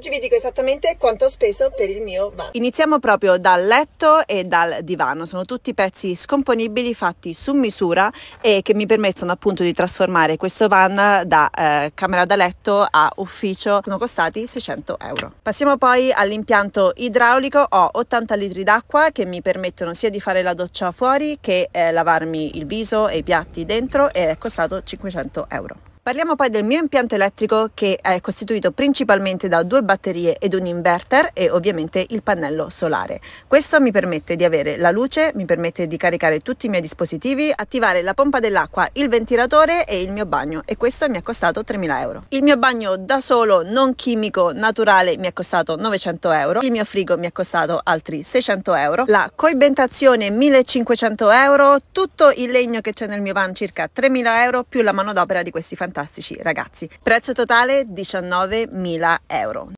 Oggi vi dico esattamente quanto ho speso per il mio van. Iniziamo proprio dal letto e dal divano. Sono tutti pezzi scomponibili fatti su misura e che mi permettono appunto di trasformare questo van da eh, camera da letto a ufficio. Sono costati 600 euro. Passiamo poi all'impianto idraulico. Ho 80 litri d'acqua che mi permettono sia di fare la doccia fuori che eh, lavarmi il viso e i piatti dentro ed è costato 500 euro. Parliamo poi del mio impianto elettrico che è costituito principalmente da due batterie ed un inverter e ovviamente il pannello solare. Questo mi permette di avere la luce, mi permette di caricare tutti i miei dispositivi, attivare la pompa dell'acqua, il ventilatore e il mio bagno e questo mi ha costato 3.000 euro. Il mio bagno da solo, non chimico, naturale mi ha costato 900 euro, il mio frigo mi ha costato altri 600 euro, la coibentazione 1500 euro, tutto il legno che c'è nel mio van circa 3.000 euro più la manodopera di questi fantastici fantastici ragazzi. Prezzo totale 19.000 euro.